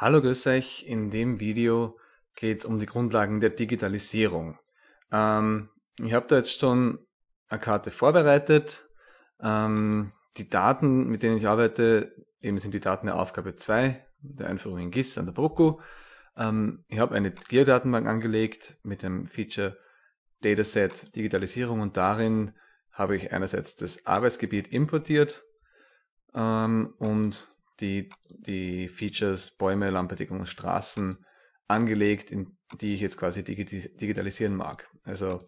Hallo, grüß euch. In dem Video geht es um die Grundlagen der Digitalisierung. Ähm, ich habe da jetzt schon eine Karte vorbereitet. Ähm, die Daten, mit denen ich arbeite, eben sind die Daten der Aufgabe 2, der Einführung in GIS an der BOKU. Ähm, ich habe eine Geodatenbank angelegt mit dem Feature Dataset Digitalisierung und darin habe ich einerseits das Arbeitsgebiet importiert ähm, und die, die Features Bäume, Landbedingungen, Straßen angelegt, in die ich jetzt quasi digitalisieren mag. Also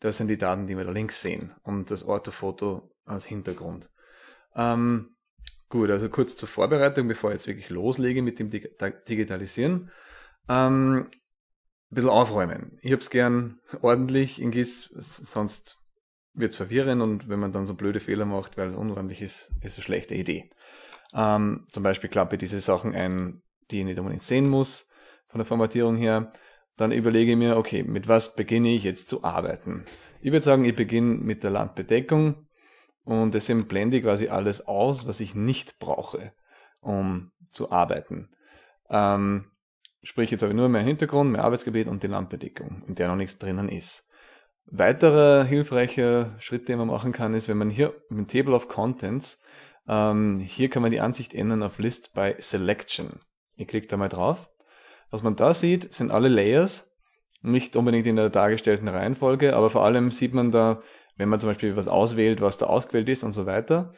das sind die Daten, die wir da links sehen und das Ortofoto als Hintergrund. Ähm, gut, also kurz zur Vorbereitung, bevor ich jetzt wirklich loslege mit dem Digitalisieren. Ähm, ein bisschen aufräumen. Ich habe es gern ordentlich in GIS, sonst wird es verwirrend und wenn man dann so blöde Fehler macht, weil es unordentlich ist, ist es eine schlechte Idee. Ähm, zum Beispiel klappe ich diese Sachen ein, die ich nicht unbedingt sehen muss, von der Formatierung her. Dann überlege ich mir, okay, mit was beginne ich jetzt zu arbeiten? Ich würde sagen, ich beginne mit der Landbedeckung und deswegen blende ich quasi alles aus, was ich nicht brauche, um zu arbeiten. Ähm, sprich, jetzt habe ich nur meinen Hintergrund, mein Arbeitsgebiet und die Landbedeckung, in der noch nichts drinnen ist. Weiterer hilfreicher Schritt, den man machen kann, ist, wenn man hier mit dem Table of Contents ähm, hier kann man die Ansicht ändern auf List by Selection. Ihr klickt da mal drauf. Was man da sieht, sind alle Layers, nicht unbedingt in der dargestellten Reihenfolge, aber vor allem sieht man da, wenn man zum Beispiel was auswählt, was da ausgewählt ist und so weiter.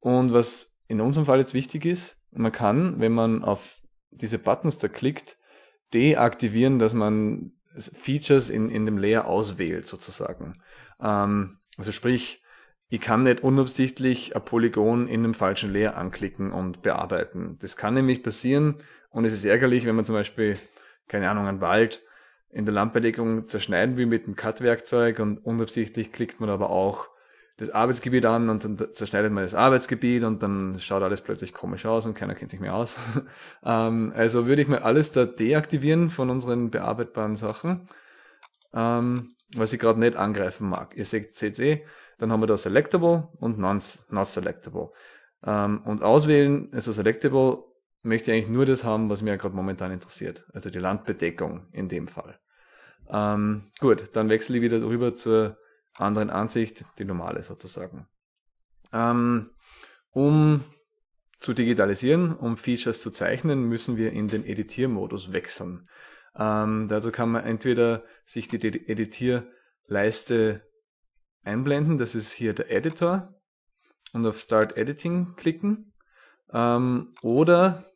Und was in unserem Fall jetzt wichtig ist, man kann, wenn man auf diese Buttons da klickt, deaktivieren, dass man Features in, in dem Layer auswählt sozusagen. Ähm, also sprich, ich kann nicht unabsichtlich ein Polygon in einem falschen Layer anklicken und bearbeiten. Das kann nämlich passieren und es ist ärgerlich, wenn man zum Beispiel, keine Ahnung, einen Wald in der Landbelegung zerschneiden will mit einem Cut-Werkzeug und unabsichtlich klickt man aber auch das Arbeitsgebiet an und dann zerschneidet man das Arbeitsgebiet und dann schaut alles plötzlich komisch aus und keiner kennt sich mehr aus. ähm, also würde ich mal alles da deaktivieren von unseren bearbeitbaren Sachen, ähm, was ich gerade nicht angreifen mag. Ihr seht CC, dann haben wir da Selectable und Not Selectable. Ähm, und auswählen, also Selectable, möchte ich eigentlich nur das haben, was mir gerade momentan interessiert. Also die Landbedeckung in dem Fall. Ähm, gut, dann wechsle ich wieder rüber zur anderen Ansicht, die normale sozusagen. Ähm, um zu digitalisieren, um Features zu zeichnen, müssen wir in den Editiermodus wechseln. Ähm, dazu kann man entweder sich die Editierleiste einblenden. Das ist hier der Editor. Und auf Start Editing klicken. Ähm, oder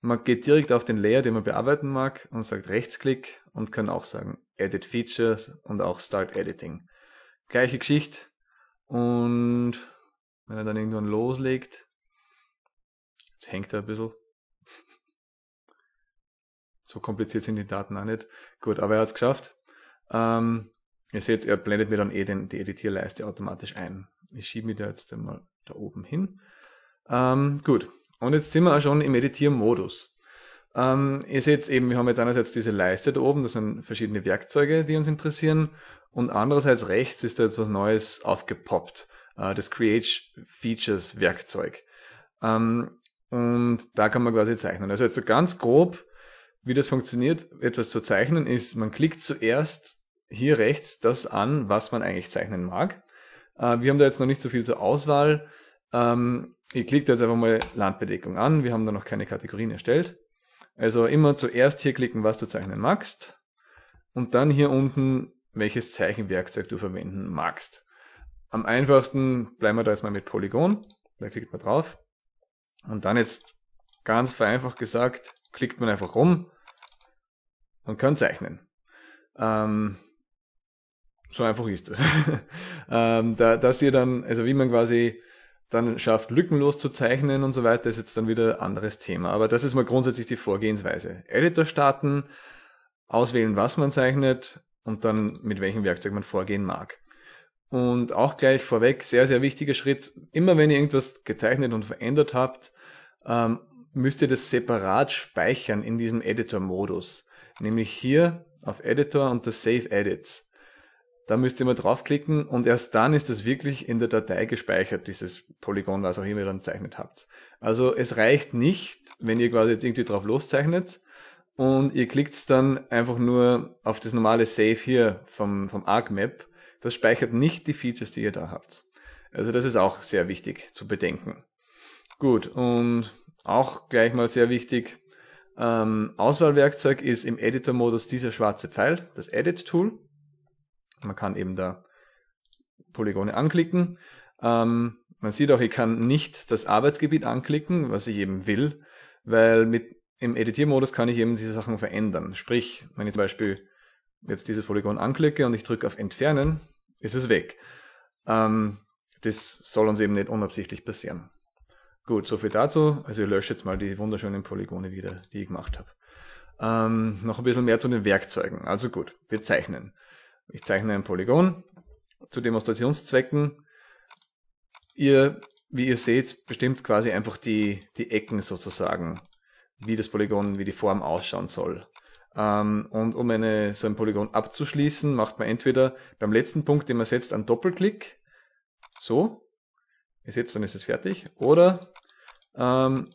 man geht direkt auf den Layer, den man bearbeiten mag und sagt Rechtsklick und kann auch sagen Edit Features und auch Start Editing. Gleiche Geschichte. Und wenn er dann irgendwann loslegt, jetzt hängt er ein bisschen. So kompliziert sind die Daten auch nicht. Gut, aber er hat es geschafft. Ähm, Ihr seht, er blendet mir dann eh den, die Editierleiste automatisch ein. Ich schiebe mich da jetzt einmal da oben hin. Ähm, gut, und jetzt sind wir auch schon im Editiermodus. Ähm, ihr seht eben, wir haben jetzt einerseits diese Leiste da oben, das sind verschiedene Werkzeuge, die uns interessieren. Und andererseits rechts ist da jetzt was Neues aufgepoppt, äh, das Create Features Werkzeug. Ähm, und da kann man quasi zeichnen. Also jetzt so ganz grob, wie das funktioniert, etwas zu zeichnen, ist, man klickt zuerst hier rechts das an, was man eigentlich zeichnen mag. Äh, wir haben da jetzt noch nicht so viel zur Auswahl. Ähm, ich klicke da jetzt einfach mal Landbedeckung an. Wir haben da noch keine Kategorien erstellt. Also immer zuerst hier klicken, was du zeichnen magst. Und dann hier unten, welches Zeichenwerkzeug du verwenden magst. Am einfachsten bleiben wir da jetzt mal mit Polygon. Da klickt man drauf. Und dann jetzt ganz vereinfacht gesagt, klickt man einfach rum und kann zeichnen. Ähm, so einfach ist das. ähm, da, dass ihr dann, also wie man quasi dann schafft, lückenlos zu zeichnen und so weiter, ist jetzt dann wieder ein anderes Thema. Aber das ist mal grundsätzlich die Vorgehensweise. Editor starten, auswählen, was man zeichnet und dann mit welchem Werkzeug man vorgehen mag. Und auch gleich vorweg, sehr, sehr wichtiger Schritt, immer wenn ihr irgendwas gezeichnet und verändert habt, ähm, müsst ihr das separat speichern in diesem Editor-Modus. Nämlich hier auf Editor und das Save Edits. Da müsst ihr mal draufklicken und erst dann ist das wirklich in der Datei gespeichert, dieses Polygon, was auch immer ihr dann zeichnet habt. Also es reicht nicht, wenn ihr quasi jetzt irgendwie drauf loszeichnet und ihr klickt dann einfach nur auf das normale Save hier vom, vom ArcMap. Das speichert nicht die Features, die ihr da habt. Also das ist auch sehr wichtig zu bedenken. Gut, und auch gleich mal sehr wichtig, ähm, Auswahlwerkzeug ist im Editor-Modus dieser schwarze Pfeil, das Edit-Tool. Man kann eben da Polygone anklicken. Ähm, man sieht auch, ich kann nicht das Arbeitsgebiet anklicken, was ich eben will, weil mit im Editiermodus kann ich eben diese Sachen verändern. Sprich, wenn ich zum Beispiel jetzt dieses Polygon anklicke und ich drücke auf Entfernen, ist es weg. Ähm, das soll uns eben nicht unabsichtlich passieren. Gut, so viel dazu. Also ich lösche jetzt mal die wunderschönen Polygone wieder, die ich gemacht habe. Ähm, noch ein bisschen mehr zu den Werkzeugen. Also gut, wir zeichnen. Ich zeichne ein Polygon zu Demonstrationszwecken. Ihr, wie ihr seht, bestimmt quasi einfach die, die Ecken sozusagen, wie das Polygon, wie die Form ausschauen soll. Ähm, und um eine, so ein Polygon abzuschließen, macht man entweder beim letzten Punkt, den man setzt, einen Doppelklick. So. Ihr seht, dann ist es fertig. Oder ähm,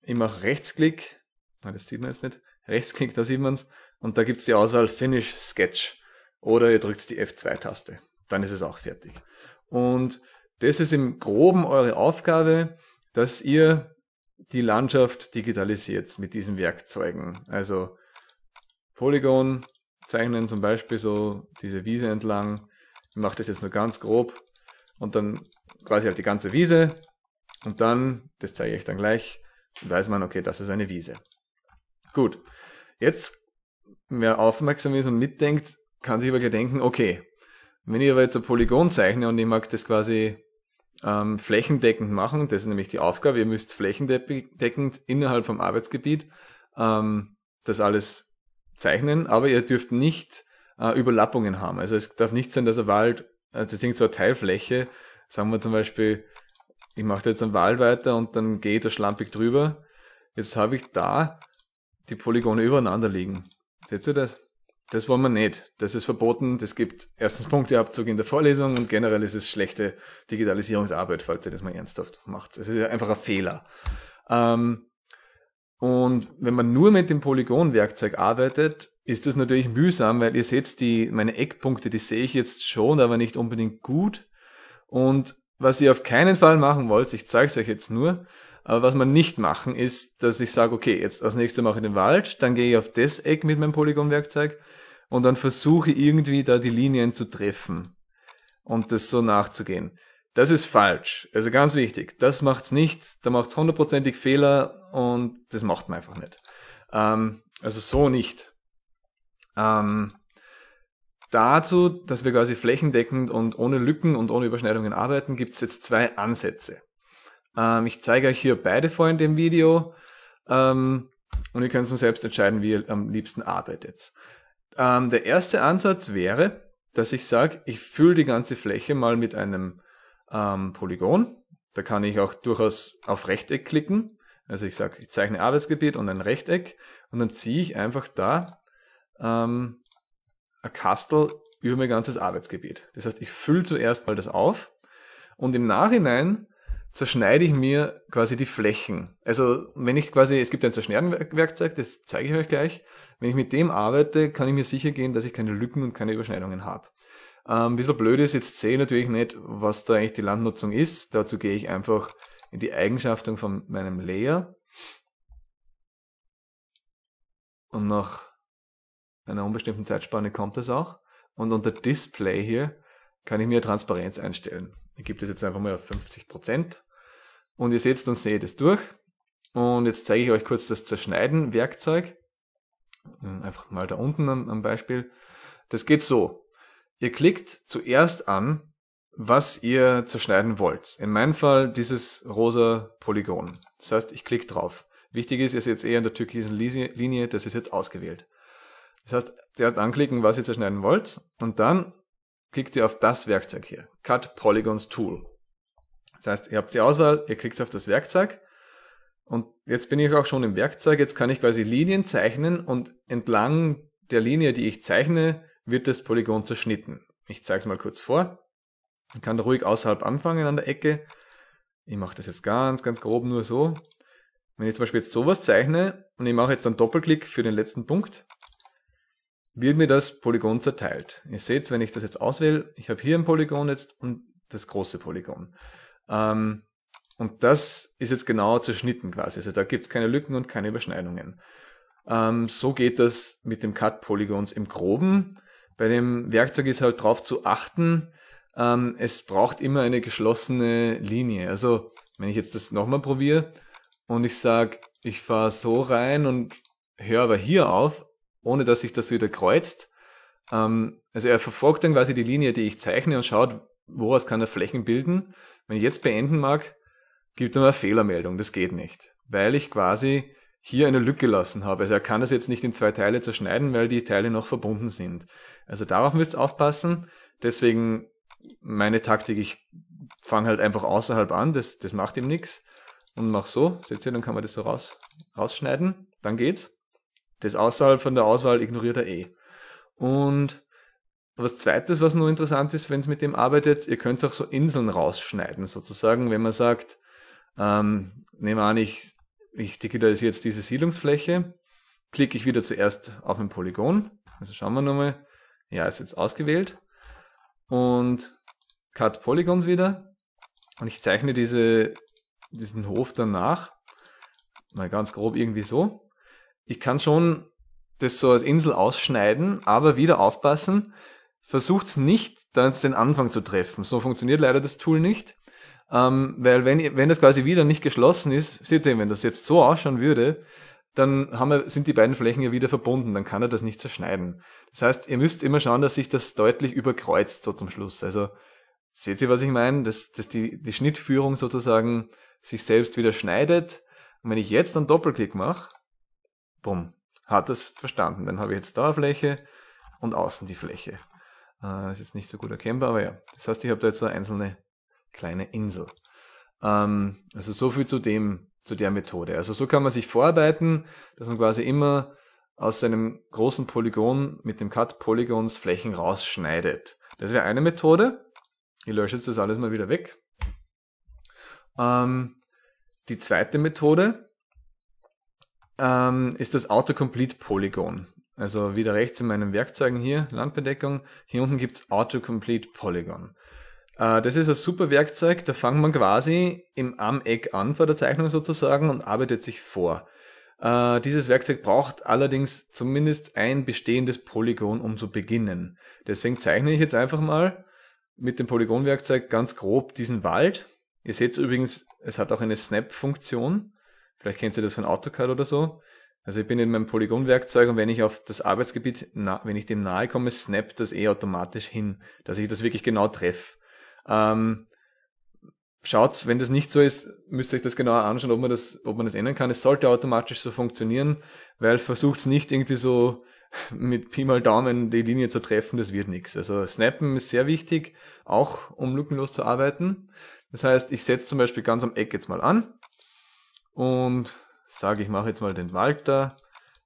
ich mache Rechtsklick. Ah, das sieht man jetzt nicht. Rechtsklick, da sieht man es. Und da gibt es die Auswahl Finish Sketch oder ihr drückt die F2-Taste. Dann ist es auch fertig. Und das ist im groben eure Aufgabe, dass ihr die Landschaft digitalisiert mit diesen Werkzeugen. Also Polygon zeichnen zum Beispiel so diese Wiese entlang. Ich mache das jetzt nur ganz grob und dann quasi halt die ganze Wiese und dann, das zeige ich dann gleich, weiß man, okay, das ist eine Wiese. Gut, jetzt wer aufmerksam ist und mitdenkt, kann sich aber gedenken, okay, wenn ich aber jetzt ein Polygon zeichne und ich mag das quasi ähm, flächendeckend machen, das ist nämlich die Aufgabe, ihr müsst flächendeckend innerhalb vom Arbeitsgebiet ähm, das alles zeichnen, aber ihr dürft nicht äh, Überlappungen haben. Also es darf nicht sein, dass ein Wald, also irgend so eine Teilfläche, sagen wir zum Beispiel, ich mache da jetzt einen Wald weiter und dann gehe ich da schlampig drüber. Jetzt habe ich da die Polygone übereinander liegen. Seht ihr das? Das wollen wir nicht. Das ist verboten. Das gibt erstens Punkteabzug in der Vorlesung und generell ist es schlechte Digitalisierungsarbeit, falls ihr das mal ernsthaft macht. Es ist einfach ein Fehler. Ähm, und wenn man nur mit dem Polygonwerkzeug arbeitet, ist das natürlich mühsam, weil ihr seht, die, meine Eckpunkte, die sehe ich jetzt schon, aber nicht unbedingt gut. Und was ihr auf keinen Fall machen wollt, ich zeige es euch jetzt nur, aber was man nicht machen ist, dass ich sage, okay, jetzt als nächstes mache ich den Wald, dann gehe ich auf das Eck mit meinem Polygonwerkzeug, werkzeug und dann versuche irgendwie da die Linien zu treffen und das so nachzugehen. Das ist falsch. Also ganz wichtig. Das macht's nicht. Da macht's hundertprozentig Fehler und das macht man einfach nicht. Ähm, also so nicht. Ähm, dazu, dass wir quasi flächendeckend und ohne Lücken und ohne Überschneidungen arbeiten, gibt's jetzt zwei Ansätze. Ähm, ich zeige euch hier beide vor in dem Video ähm, und ihr könnt dann selbst entscheiden, wie ihr am liebsten arbeitet. Ähm, der erste Ansatz wäre, dass ich sage, ich fülle die ganze Fläche mal mit einem ähm, Polygon. Da kann ich auch durchaus auf Rechteck klicken. Also ich sage, ich zeichne Arbeitsgebiet und ein Rechteck und dann ziehe ich einfach da ähm, ein Kastel über mein ganzes Arbeitsgebiet. Das heißt, ich fülle zuerst mal das auf und im Nachhinein zerschneide ich mir quasi die Flächen. Also wenn ich quasi, es gibt ein Zerschneidenwerkzeug, das zeige ich euch gleich, wenn ich mit dem arbeite, kann ich mir sicher gehen, dass ich keine Lücken und keine Überschneidungen habe. Ähm, ein bisschen blöd ist, jetzt sehe ich natürlich nicht, was da eigentlich die Landnutzung ist. Dazu gehe ich einfach in die Eigenschaften von meinem Layer und nach einer unbestimmten Zeitspanne kommt das auch. Und unter Display hier kann ich mir Transparenz einstellen. Ich gebe das jetzt einfach mal auf 50%. Und ihr seht, dann sehe ich das durch. Und jetzt zeige ich euch kurz das Zerschneiden-Werkzeug. Äh, einfach mal da unten am, Beispiel. Das geht so. Ihr klickt zuerst an, was ihr zerschneiden wollt. In meinem Fall dieses rosa Polygon. Das heißt, ich klicke drauf. Wichtig ist, ihr seht eher in der türkisen Linie, das ist jetzt ausgewählt. Das heißt, zuerst anklicken, was ihr zerschneiden wollt und dann klickt ihr auf das Werkzeug hier. Cut Polygons Tool. Das heißt, ihr habt die Auswahl, ihr klickt auf das Werkzeug und jetzt bin ich auch schon im Werkzeug, jetzt kann ich quasi Linien zeichnen und entlang der Linie, die ich zeichne, wird das Polygon zerschnitten. Ich zeige es mal kurz vor. Ich kann ruhig außerhalb anfangen an der Ecke. Ich mache das jetzt ganz, ganz grob nur so. Wenn ich zum Beispiel jetzt sowas zeichne und ich mache jetzt einen Doppelklick für den letzten Punkt, wird mir das Polygon zerteilt. Ihr seht, wenn ich das jetzt auswähle, ich habe hier ein Polygon jetzt und das große Polygon. Ähm, und das ist jetzt genau zerschnitten quasi. Also da gibt's keine Lücken und keine Überschneidungen. Ähm, so geht das mit dem Cut Polygons im Groben. Bei dem Werkzeug ist halt drauf zu achten, ähm, es braucht immer eine geschlossene Linie. Also wenn ich jetzt das nochmal probiere und ich sage, ich fahre so rein und höre aber hier auf, ohne dass sich das wieder kreuzt. Ähm, also er verfolgt dann quasi die Linie, die ich zeichne und schaut, woraus kann er Flächen bilden. Wenn ich jetzt beenden mag, gibt er mir eine Fehlermeldung, das geht nicht. Weil ich quasi hier eine Lücke gelassen habe. Also er kann das jetzt nicht in zwei Teile zerschneiden, weil die Teile noch verbunden sind. Also darauf müsst ihr aufpassen. Deswegen meine Taktik, ich fange halt einfach außerhalb an, das, das macht ihm nichts. Und mach so, seht ihr, dann kann man das so raus, rausschneiden, dann geht's. Das außerhalb von der Auswahl ignoriert er eh. Und was zweites, was nur interessant ist, wenn es mit dem arbeitet, ihr könnt auch so Inseln rausschneiden, sozusagen, wenn man sagt, ähm, nehme an, ich, ich digitalisiere jetzt diese Siedlungsfläche, klicke ich wieder zuerst auf ein Polygon. Also schauen wir nochmal. Ja, ist jetzt ausgewählt. Und Cut Polygons wieder. Und ich zeichne diese, diesen Hof danach. Mal ganz grob irgendwie so. Ich kann schon das so als Insel ausschneiden, aber wieder aufpassen. Versucht's nicht, dann den Anfang zu treffen. So funktioniert leider das Tool nicht. Ähm, weil wenn, wenn das quasi wieder nicht geschlossen ist, seht ihr, wenn das jetzt so ausschauen würde, dann haben wir, sind die beiden Flächen ja wieder verbunden, dann kann er das nicht zerschneiden. Das heißt, ihr müsst immer schauen, dass sich das deutlich überkreuzt, so zum Schluss. Also, seht ihr, was ich meine? Dass, dass die, die Schnittführung sozusagen sich selbst wieder schneidet. Und wenn ich jetzt einen Doppelklick mache, bumm, hat das verstanden. Dann habe ich jetzt da eine Fläche und außen die Fläche. Äh, ist jetzt nicht so gut erkennbar, aber ja. Das heißt, ich habe da jetzt so einzelne kleine Insel. Ähm, also so viel zu dem, zu der Methode. Also so kann man sich vorarbeiten, dass man quasi immer aus seinem großen Polygon mit dem Cut Polygons Flächen rausschneidet. Das wäre eine Methode. Ich lösche jetzt das alles mal wieder weg. Ähm, die zweite Methode ähm, ist das Autocomplete Polygon. Also wieder rechts in meinen Werkzeugen hier, Landbedeckung. Hier unten gibt es Autocomplete Polygon. Äh, das ist ein super Werkzeug, da fängt man quasi im am Eck an vor der Zeichnung sozusagen und arbeitet sich vor. Äh, dieses Werkzeug braucht allerdings zumindest ein bestehendes Polygon, um zu beginnen. Deswegen zeichne ich jetzt einfach mal mit dem Polygonwerkzeug ganz grob diesen Wald. Ihr seht übrigens, es hat auch eine Snap-Funktion. Vielleicht kennt ihr das von AutoCAD oder so. Also ich bin in meinem Polygonwerkzeug und wenn ich auf das Arbeitsgebiet, wenn ich dem nahe komme, snappt das eh automatisch hin, dass ich das wirklich genau treffe. Ähm, schaut, wenn das nicht so ist, müsst ihr euch das genauer anschauen, ob man das, ob man das ändern kann. Es sollte automatisch so funktionieren, weil versucht es nicht irgendwie so mit Pi mal Daumen die Linie zu treffen, das wird nichts. Also Snappen ist sehr wichtig, auch um lückenlos zu arbeiten. Das heißt, ich setze zum Beispiel ganz am Eck jetzt mal an und sage, ich mache jetzt mal den Walter.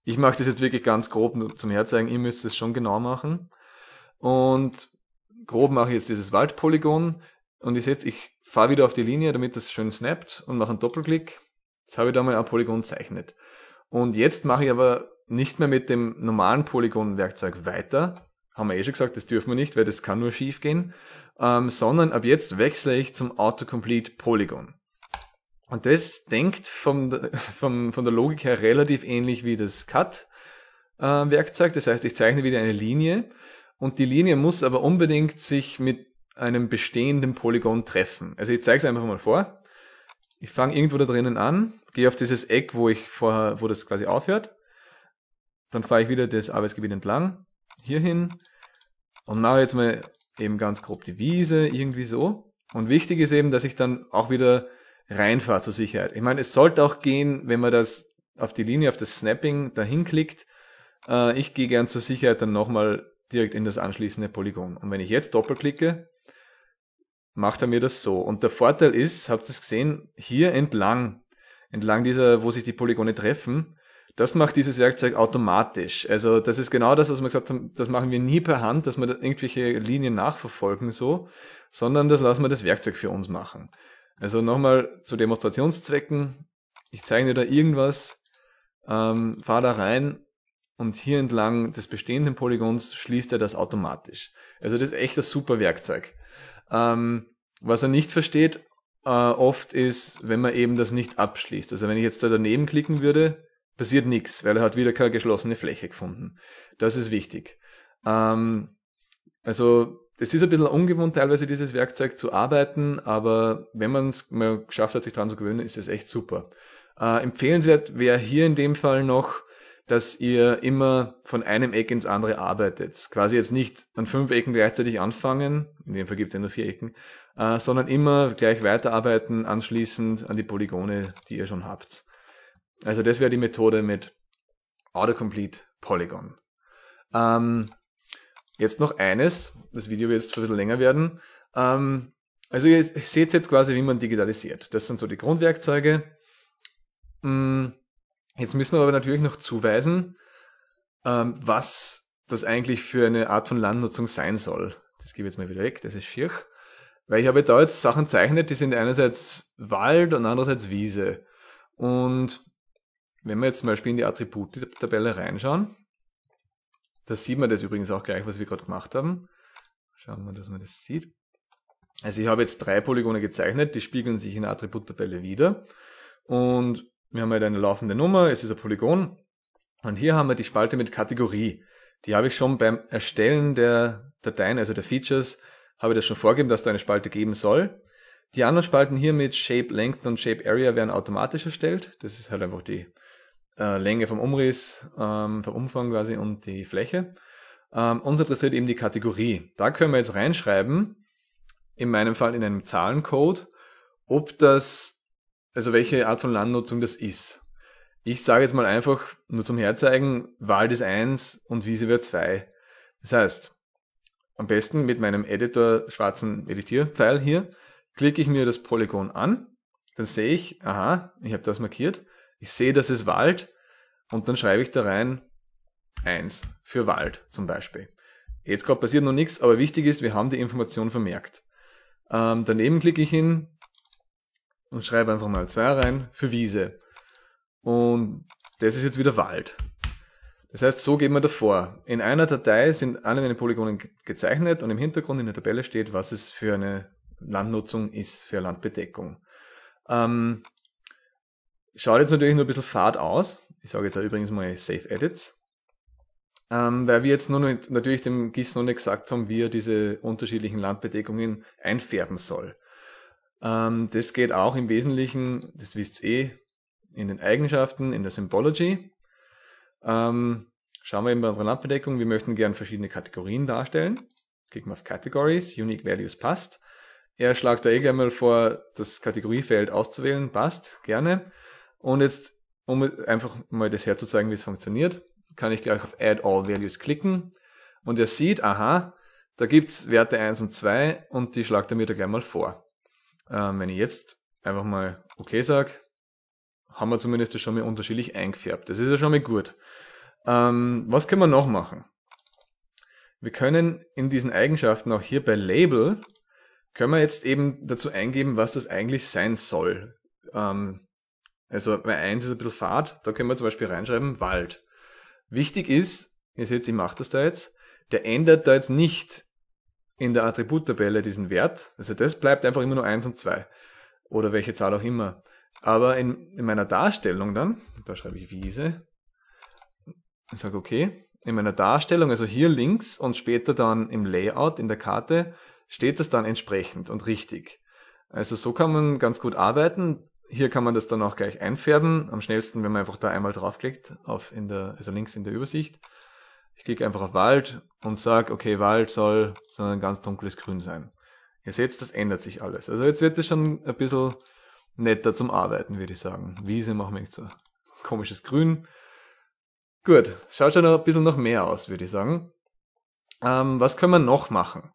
Ich mache das jetzt wirklich ganz grob zum Herzeigen, ihr müsst es schon genau machen. Und grob mache ich jetzt dieses Waldpolygon und ich sehe ich fahre wieder auf die Linie, damit das schön snappt und mache einen Doppelklick. Jetzt habe ich da mal ein Polygon zeichnet. Und jetzt mache ich aber nicht mehr mit dem normalen Polygon-Werkzeug weiter. Haben wir eh schon gesagt, das dürfen wir nicht, weil das kann nur schief gehen. Ähm, sondern ab jetzt wechsle ich zum Autocomplete Polygon. Und das denkt vom, vom, von der Logik her relativ ähnlich wie das Cut-Werkzeug. Äh, das heißt, ich zeichne wieder eine Linie und die Linie muss aber unbedingt sich mit einem bestehenden Polygon treffen. Also ich zeige es einfach mal vor. Ich fange irgendwo da drinnen an, gehe auf dieses Eck, wo ich vorher, wo das quasi aufhört. Dann fahre ich wieder das Arbeitsgebiet entlang, hierhin und mache jetzt mal eben ganz grob die Wiese, irgendwie so. Und wichtig ist eben, dass ich dann auch wieder reinfahre zur Sicherheit. Ich meine, es sollte auch gehen, wenn man das auf die Linie, auf das Snapping dahin klickt. Äh, ich gehe gern zur Sicherheit dann nochmal direkt in das anschließende Polygon. Und wenn ich jetzt doppelklicke, macht er mir das so. Und der Vorteil ist, habt ihr es gesehen, hier entlang, entlang dieser, wo sich die Polygone treffen, das macht dieses Werkzeug automatisch. Also das ist genau das, was wir gesagt haben, das machen wir nie per Hand, dass wir da irgendwelche Linien nachverfolgen so, sondern das lassen wir das Werkzeug für uns machen. Also nochmal zu Demonstrationszwecken, ich zeige dir da irgendwas, ähm, fahr da rein und hier entlang des bestehenden Polygons schließt er das automatisch. Also das ist echt ein super Werkzeug. Ähm, was er nicht versteht äh, oft ist, wenn man eben das nicht abschließt. Also wenn ich jetzt da daneben klicken würde, passiert nichts, weil er hat wieder keine geschlossene Fläche gefunden. Das ist wichtig. Ähm, also es ist ein bisschen ungewohnt teilweise dieses Werkzeug zu arbeiten, aber wenn man es mal geschafft hat, sich dran zu gewöhnen, ist es echt super. Äh, empfehlenswert wäre hier in dem Fall noch dass ihr immer von einem Eck ins andere arbeitet. Quasi jetzt nicht an fünf Ecken gleichzeitig anfangen, in dem Fall gibt es ja nur vier Ecken, äh, sondern immer gleich weiterarbeiten, anschließend an die Polygone, die ihr schon habt. Also das wäre die Methode mit Autocomplete Polygon. Ähm, jetzt noch eines, das Video wird jetzt ein bisschen länger werden. Ähm, also ihr seht jetzt quasi, wie man digitalisiert. Das sind so die Grundwerkzeuge. Hm. Jetzt müssen wir aber natürlich noch zuweisen, ähm, was das eigentlich für eine Art von Landnutzung sein soll. Das gebe ich jetzt mal wieder weg, das ist schier. Weil ich habe da jetzt Sachen zeichnet, die sind einerseits Wald und andererseits Wiese. Und wenn wir jetzt zum Beispiel in die Attribute-Tabelle reinschauen, da sieht man das übrigens auch gleich, was wir gerade gemacht haben. Schauen wir, dass man das sieht. Also ich habe jetzt drei Polygone gezeichnet, die spiegeln sich in der Attributtabelle wieder. Und wir haben halt eine laufende Nummer, es ist ein Polygon. Und hier haben wir die Spalte mit Kategorie. Die habe ich schon beim Erstellen der Dateien, also der Features, habe ich das schon vorgegeben, dass da eine Spalte geben soll. Die anderen Spalten hier mit Shape Length und Shape Area werden automatisch erstellt. Das ist halt einfach die äh, Länge vom Umriss, ähm, vom Umfang quasi und die Fläche. Ähm, uns interessiert eben die Kategorie. Da können wir jetzt reinschreiben, in meinem Fall in einem Zahlencode, ob das also welche Art von Landnutzung das ist. Ich sage jetzt mal einfach nur zum Herzeigen, Wald ist eins und Wiese wird zwei. Das heißt, am besten mit meinem Editor schwarzen Editierpfeil hier, klicke ich mir das Polygon an, dann sehe ich, aha, ich habe das markiert, ich sehe, das ist Wald und dann schreibe ich da rein eins für Wald zum Beispiel. Jetzt gerade passiert noch nichts, aber wichtig ist, wir haben die Information vermerkt. Ähm, daneben klicke ich hin, und schreibe einfach mal 2 rein für Wiese. Und das ist jetzt wieder Wald. Das heißt, so gehen wir davor. In einer Datei sind alle meine Polygonen gezeichnet und im Hintergrund in der Tabelle steht, was es für eine Landnutzung ist, für Landbedeckung. Ähm, schaut jetzt natürlich nur ein bisschen fad aus. Ich sage jetzt auch übrigens mal Safe Edits. Ähm, weil wir jetzt nur noch, natürlich dem GIS noch nicht gesagt haben, wie er diese unterschiedlichen Landbedeckungen einfärben soll. Ähm, das geht auch im Wesentlichen, das wisst ihr eh, in den Eigenschaften, in der Symbology. Ähm, schauen wir eben bei unserer Landbedeckung, wir möchten gerne verschiedene Kategorien darstellen. Klicken wir auf Categories, Unique Values passt. Er schlagt da eh gleich mal vor, das Kategoriefeld auszuwählen, passt, gerne. Und jetzt, um einfach mal das herzuzeigen, wie es funktioniert, kann ich gleich auf Add All Values klicken und er sieht, aha, da gibt's Werte 1 und 2 und die schlagt er mir da gleich mal vor. Ähm, wenn ich jetzt einfach mal okay sage, haben wir zumindest das schon mal unterschiedlich eingefärbt. Das ist ja schon mal gut. Ähm, was können wir noch machen? Wir können in diesen Eigenschaften auch hier bei Label, können wir jetzt eben dazu eingeben, was das eigentlich sein soll. Ähm, also bei 1 ist ein bisschen Fahrt, da können wir zum Beispiel reinschreiben Wald. Wichtig ist, ihr seht, ich mache das da jetzt, der ändert da jetzt nicht in der Attributtabelle diesen Wert. Also das bleibt einfach immer nur eins und zwei Oder welche Zahl auch immer. Aber in, in meiner Darstellung dann, da schreibe ich Wiese, ich sage okay, in meiner Darstellung, also hier links und später dann im Layout in der Karte, steht das dann entsprechend und richtig. Also so kann man ganz gut arbeiten. Hier kann man das dann auch gleich einfärben. Am schnellsten, wenn man einfach da einmal draufklickt, auf in der, also links in der Übersicht. Ich klicke einfach auf Wald und sage, okay, Wald soll so ein ganz dunkles Grün sein. Ihr seht, das ändert sich alles. Also jetzt wird es schon ein bisschen netter zum Arbeiten, würde ich sagen. Wiese machen wir jetzt so komisches Grün. Gut, schaut schon ein bisschen noch mehr aus, würde ich sagen. Ähm, was können wir noch machen?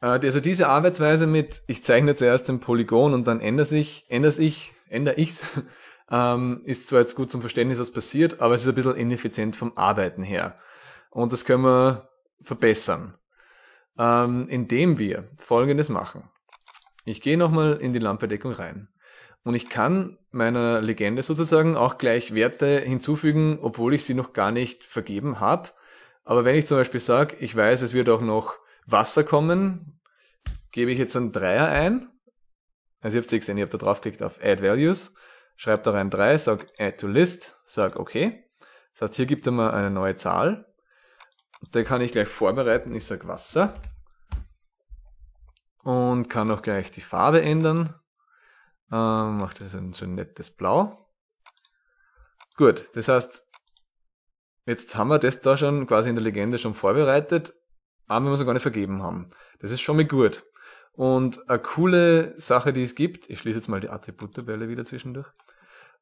Äh, also diese Arbeitsweise mit, ich zeichne zuerst den Polygon und dann ändere sich, ändere ich, ändere ich's, ähm, ist zwar jetzt gut zum Verständnis, was passiert, aber es ist ein bisschen ineffizient vom Arbeiten her. Und das können wir verbessern, ähm, indem wir Folgendes machen. Ich gehe nochmal in die Lampedeckung rein. Und ich kann meiner Legende sozusagen auch gleich Werte hinzufügen, obwohl ich sie noch gar nicht vergeben habe. Aber wenn ich zum Beispiel sage, ich weiß, es wird auch noch Wasser kommen, gebe ich jetzt einen Dreier ein. Also ihr habt es gesehen, ihr habt da draufgeklickt auf Add Values, schreibt da rein 3, sag Add to List, sag OK. Das heißt, hier gibt er mal eine neue Zahl. Den kann ich gleich vorbereiten. Ich sage Wasser. Und kann auch gleich die Farbe ändern. Ähm, mache das ein schön nettes Blau. Gut, das heißt, jetzt haben wir das da schon quasi in der Legende schon vorbereitet, aber wir müssen gar nicht vergeben haben. Das ist schon mal gut. Und eine coole Sache, die es gibt, ich schließe jetzt mal die Attributtabelle wieder zwischendurch.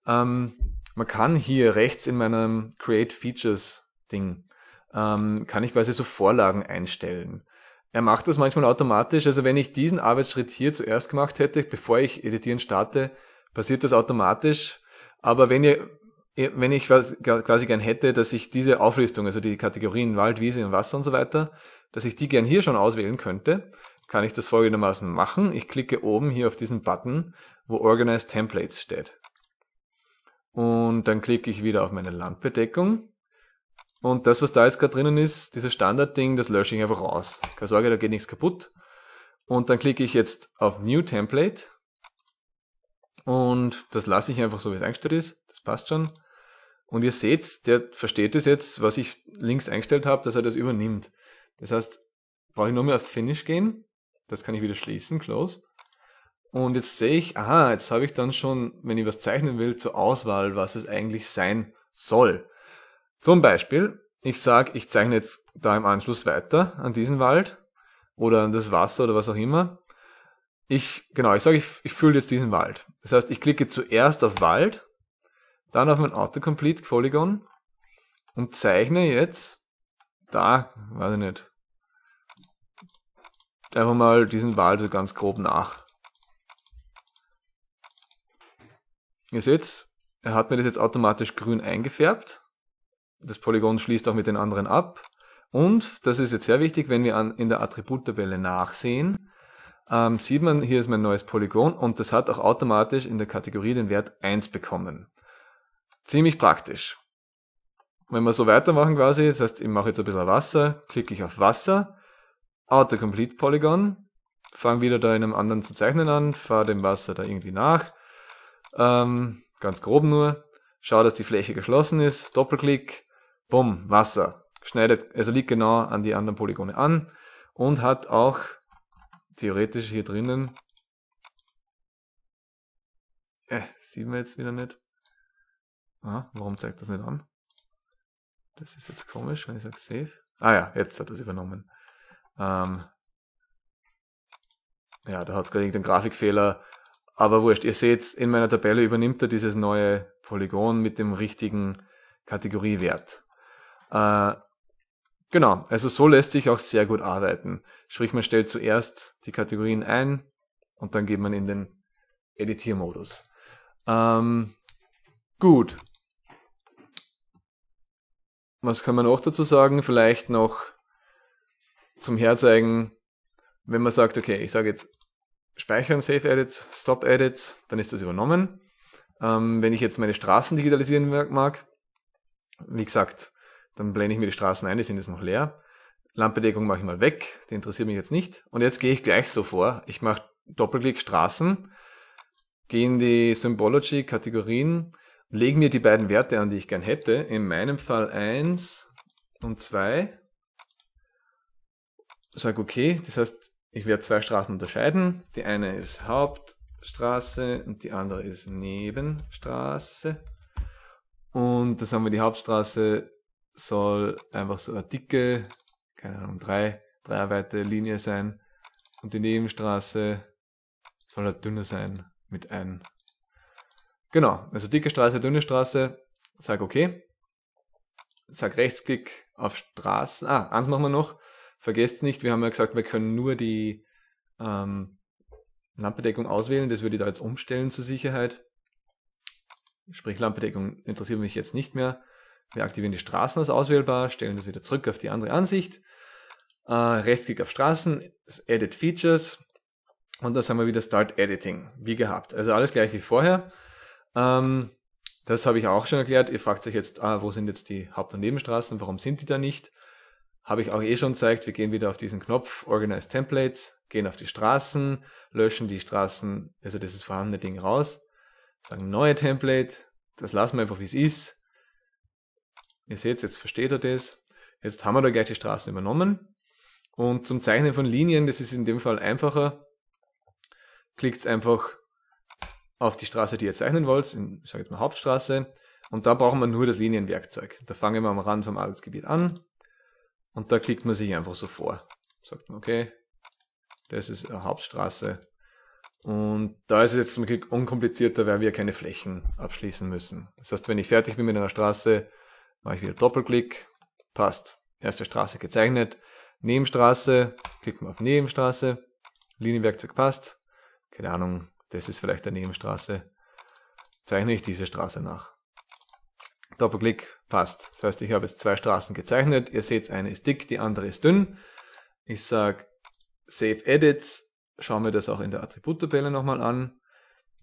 Ähm, man kann hier rechts in meinem Create Features Ding ähm, kann ich quasi so Vorlagen einstellen. Er macht das manchmal automatisch. Also wenn ich diesen Arbeitsschritt hier zuerst gemacht hätte, bevor ich editieren starte, passiert das automatisch. Aber wenn ihr, wenn ich quasi gern hätte, dass ich diese Auflistung, also die Kategorien Wald, Wiese und Wasser und so weiter, dass ich die gern hier schon auswählen könnte, kann ich das folgendermaßen machen. Ich klicke oben hier auf diesen Button, wo Organize Templates steht. Und dann klicke ich wieder auf meine Landbedeckung und das, was da jetzt gerade drinnen ist, dieses Standardding, das lösche ich einfach raus. Keine Sorge, da geht nichts kaputt. Und dann klicke ich jetzt auf New Template. Und das lasse ich einfach so, wie es eingestellt ist. Das passt schon. Und ihr seht, der versteht es jetzt, was ich links eingestellt habe, dass er das übernimmt. Das heißt, brauche ich nur mehr auf Finish gehen. Das kann ich wieder schließen, Close. Und jetzt sehe ich, aha, jetzt habe ich dann schon, wenn ich was zeichnen will, zur Auswahl, was es eigentlich sein soll. Zum Beispiel, ich sage, ich zeichne jetzt da im Anschluss weiter an diesen Wald oder an das Wasser oder was auch immer. Ich, genau, ich sage, ich, ich fülle jetzt diesen Wald. Das heißt, ich klicke zuerst auf Wald, dann auf mein Autocomplete Polygon und zeichne jetzt da, weiß ich nicht, einfach mal diesen Wald so ganz grob nach. Ihr seht, er hat mir das jetzt automatisch grün eingefärbt das Polygon schließt auch mit den anderen ab. Und, das ist jetzt sehr wichtig, wenn wir an, in der Attributtabelle nachsehen, ähm, sieht man, hier ist mein neues Polygon und das hat auch automatisch in der Kategorie den Wert 1 bekommen. Ziemlich praktisch. Wenn wir so weitermachen quasi, das heißt, ich mache jetzt ein bisschen Wasser, klicke ich auf Wasser, Autocomplete Polygon, fange wieder da in einem anderen zu zeichnen an, fahre dem Wasser da irgendwie nach, ähm, ganz grob nur, schau, dass die Fläche geschlossen ist, Doppelklick, bumm, Wasser. Schneidet, also liegt genau an die anderen Polygone an und hat auch theoretisch hier drinnen, äh, sieht man jetzt wieder nicht. Aha, warum zeigt das nicht an? Das ist jetzt komisch, wenn ich sage Save. Ah ja, jetzt hat das übernommen. Ähm, ja, da hat es gerade irgendeinen Grafikfehler. Aber wurscht, ihr seht, in meiner Tabelle übernimmt er dieses neue Polygon mit dem richtigen Kategoriewert. Äh, genau, also so lässt sich auch sehr gut arbeiten. Sprich, man stellt zuerst die Kategorien ein und dann geht man in den Editiermodus. Ähm, gut. Was kann man auch dazu sagen? Vielleicht noch zum Herzeigen, wenn man sagt, okay, ich sage jetzt Speichern, Save Edits, Stop Edits, dann ist das übernommen. Ähm, wenn ich jetzt meine Straßen digitalisieren mag, wie gesagt, dann blende ich mir die Straßen ein, die sind jetzt noch leer. Landbedeckung mache ich mal weg, die interessiert mich jetzt nicht. Und jetzt gehe ich gleich so vor. Ich mache Doppelklick Straßen, gehe in die Symbology Kategorien, lege mir die beiden Werte an, die ich gern hätte. In meinem Fall 1 und 2. Sage okay, das heißt, ich werde zwei Straßen unterscheiden. Die eine ist Hauptstraße und die andere ist Nebenstraße. Und das haben wir die Hauptstraße soll einfach so eine dicke, keine Ahnung, drei, dreierweite Linie sein. Und die Nebenstraße soll halt dünner sein mit ein. Genau, also dicke Straße, dünne Straße. Sag okay. Sag Rechtsklick auf Straßen. Ah, eins machen wir noch. Vergesst nicht, wir haben ja gesagt, wir können nur die ähm, Lampendeckung auswählen. Das würde ich da jetzt umstellen zur Sicherheit. Sprich, Lampendeckung interessiert mich jetzt nicht mehr. Wir aktivieren die Straßen als auswählbar, stellen das wieder zurück auf die andere Ansicht. Äh, Rechtsklick auf Straßen, Edit Features und dann haben wir wieder Start Editing, wie gehabt. Also alles gleich wie vorher. Ähm, das habe ich auch schon erklärt. Ihr fragt euch jetzt, ah, wo sind jetzt die Haupt- und Nebenstraßen, warum sind die da nicht? Habe ich auch eh schon gezeigt, wir gehen wieder auf diesen Knopf Organize Templates, gehen auf die Straßen, löschen die Straßen, also das ist vorhandene Ding raus, sagen neue Template, das lassen wir einfach wie es ist, Ihr seht, jetzt versteht er das. Jetzt haben wir da gleich die Straßen übernommen. Und zum Zeichnen von Linien, das ist in dem Fall einfacher, klickt einfach auf die Straße, die ihr zeichnen wollt, in, ich sage jetzt mal Hauptstraße, und da brauchen wir nur das Linienwerkzeug. Da fangen wir am Rand vom Arbeitsgebiet an und da klickt man sich einfach so vor. Sagt man, okay, das ist eine Hauptstraße. Und da ist es jetzt zum Glück unkomplizierter, weil wir keine Flächen abschließen müssen. Das heißt, wenn ich fertig bin mit einer Straße, mache ich wieder Doppelklick, passt. Erste Straße gezeichnet, Nebenstraße, klicken wir auf Nebenstraße, Linienwerkzeug passt, keine Ahnung, das ist vielleicht eine Nebenstraße, zeichne ich diese Straße nach. Doppelklick, passt. Das heißt, ich habe jetzt zwei Straßen gezeichnet, ihr seht, eine ist dick, die andere ist dünn. Ich sage Save Edits, schauen wir das auch in der Attributtabelle nochmal an.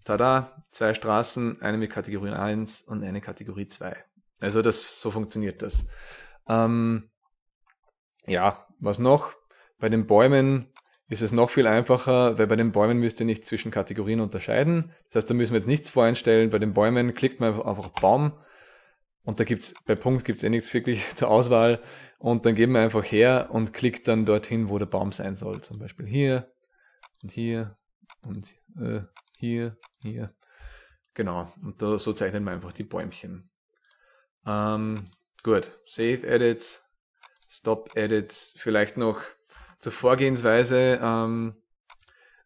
Tada, zwei Straßen, eine mit Kategorie 1 und eine Kategorie 2. Also das, so funktioniert das. Ähm, ja, was noch? Bei den Bäumen ist es noch viel einfacher, weil bei den Bäumen müsst ihr nicht zwischen Kategorien unterscheiden. Das heißt, da müssen wir jetzt nichts voreinstellen. Bei den Bäumen klickt man einfach Baum und da gibt's, bei Punkt gibt's eh nichts wirklich zur Auswahl und dann geben wir einfach her und klickt dann dorthin, wo der Baum sein soll. Zum Beispiel hier und hier und äh, hier, hier. Genau. Und da, so zeichnen wir einfach die Bäumchen. Ähm, gut, Save Edits, Stop Edits, vielleicht noch zur Vorgehensweise. Ähm,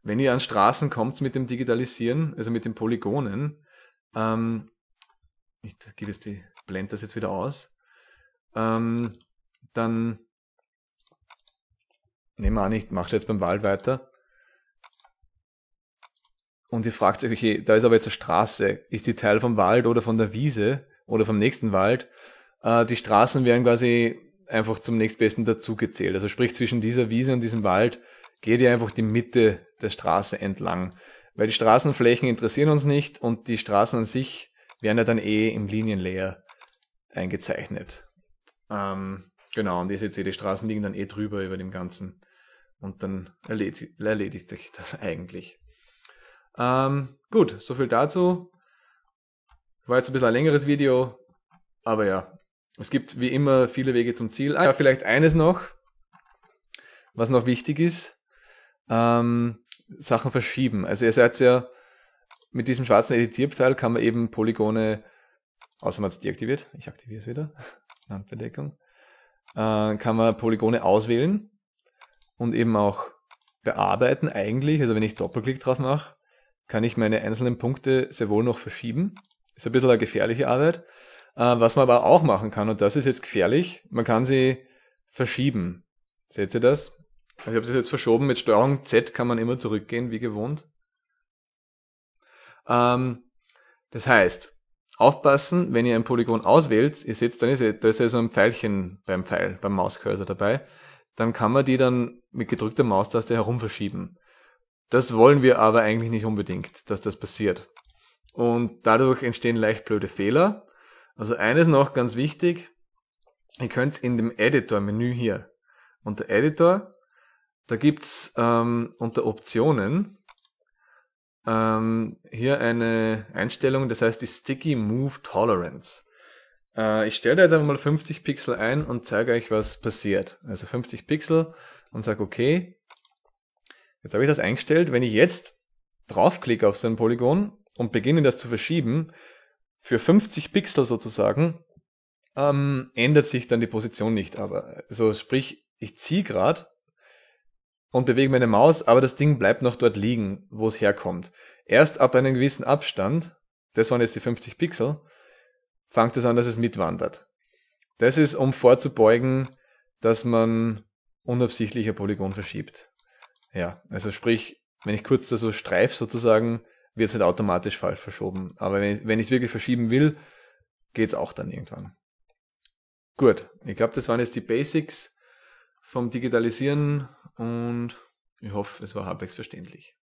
wenn ihr an Straßen kommt mit dem Digitalisieren, also mit den Polygonen, ähm, ich gebe jetzt die, blend das jetzt wieder aus, ähm, dann nehmen wir an, ich mache jetzt beim Wald weiter. Und ihr fragt euch, okay, da ist aber jetzt eine Straße. Ist die Teil vom Wald oder von der Wiese? oder vom nächsten Wald, äh, die Straßen werden quasi einfach zum nächstbesten dazugezählt. Also sprich zwischen dieser Wiese und diesem Wald geht ihr einfach die Mitte der Straße entlang. Weil die Straßenflächen interessieren uns nicht und die Straßen an sich werden ja dann eh im Linienlayer eingezeichnet. Ähm, genau, und ihr seht, eh, die Straßen liegen dann eh drüber über dem Ganzen. Und dann erledigt, erledigt sich das eigentlich. Ähm, gut, soviel dazu. War jetzt ein bisschen ein längeres Video, aber ja. Es gibt wie immer viele Wege zum Ziel. Ah, ja, vielleicht eines noch, was noch wichtig ist. Ähm, Sachen verschieben. Also ihr seid ja, mit diesem schwarzen Editierpfeil kann man eben Polygone, außer man es deaktiviert, ich aktiviere es wieder, Landbedeckung, äh, kann man Polygone auswählen und eben auch bearbeiten eigentlich. Also wenn ich Doppelklick drauf mache, kann ich meine einzelnen Punkte sehr wohl noch verschieben. Ist ein bisschen eine gefährliche Arbeit. Äh, was man aber auch machen kann, und das ist jetzt gefährlich, man kann sie verschieben. Seht ihr das? Also ich habe das jetzt verschoben. Mit Steuerung Z kann man immer zurückgehen, wie gewohnt. Ähm, das heißt, aufpassen, wenn ihr ein Polygon auswählt, ihr seht, dann ist, da ist ja so ein Pfeilchen beim Pfeil, beim Mauscursor dabei, dann kann man die dann mit gedrückter Maustaste herumverschieben. Das wollen wir aber eigentlich nicht unbedingt, dass das passiert. Und dadurch entstehen leicht blöde Fehler. Also eines noch ganz wichtig. Ihr könnt in dem Editor-Menü hier unter Editor, da gibt's ähm, unter Optionen ähm, hier eine Einstellung, das heißt die Sticky Move Tolerance. Äh, ich stelle da jetzt einfach mal 50 Pixel ein und zeige euch, was passiert. Also 50 Pixel und sage, okay, jetzt habe ich das eingestellt. Wenn ich jetzt draufklicke auf so ein Polygon, und beginnen das zu verschieben, für 50 Pixel sozusagen, ähm, ändert sich dann die Position nicht. Aber also sprich, ich ziehe gerade und bewege meine Maus, aber das Ding bleibt noch dort liegen, wo es herkommt. Erst ab einem gewissen Abstand, das waren jetzt die 50 Pixel, fängt es an, dass es mitwandert. Das ist, um vorzubeugen, dass man unabsichtlicher Polygon verschiebt. Ja, also sprich, wenn ich kurz da so streif sozusagen, wird es nicht automatisch falsch verschoben. Aber wenn ich es wirklich verschieben will, geht's auch dann irgendwann. Gut, ich glaube, das waren jetzt die Basics vom Digitalisieren und ich hoffe, es war halbwegs verständlich.